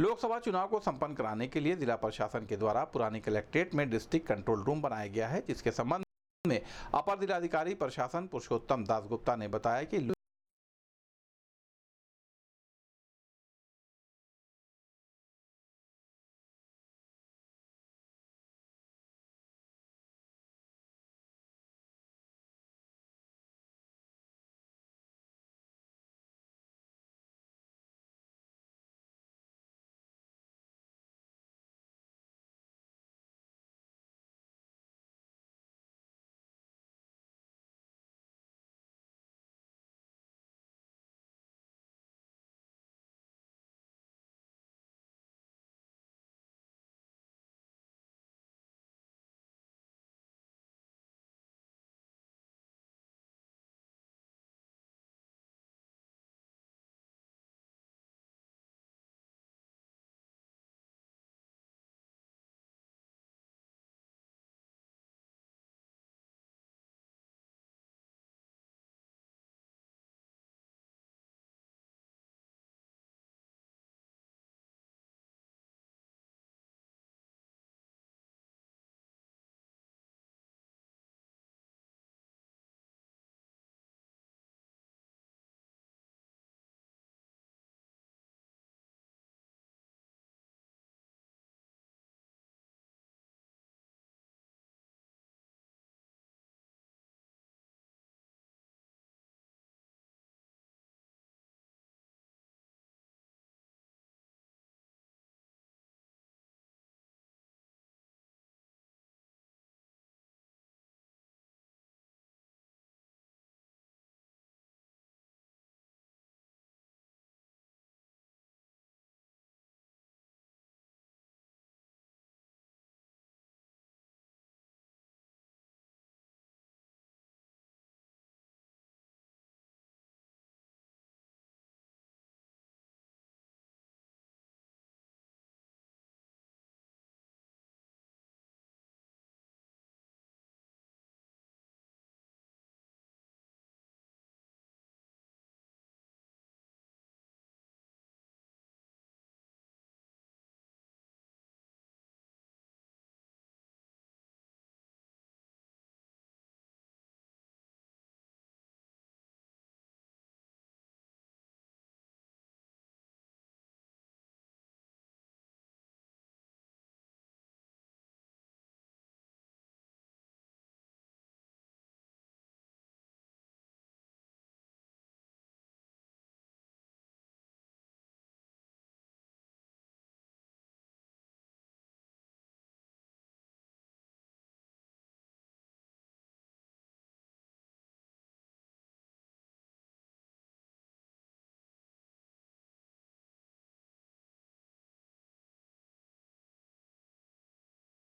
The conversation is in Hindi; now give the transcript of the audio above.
लोकसभा चुनाव को संपन्न कराने के लिए जिला प्रशासन के द्वारा पुरानी कलेक्ट्रेट में डिस्ट्रिक्ट कंट्रोल रूम बनाया गया है जिसके संबंध में अपर जिलाधिकारी प्रशासन पुरुषोत्तम दास गुप्ता ने बताया कि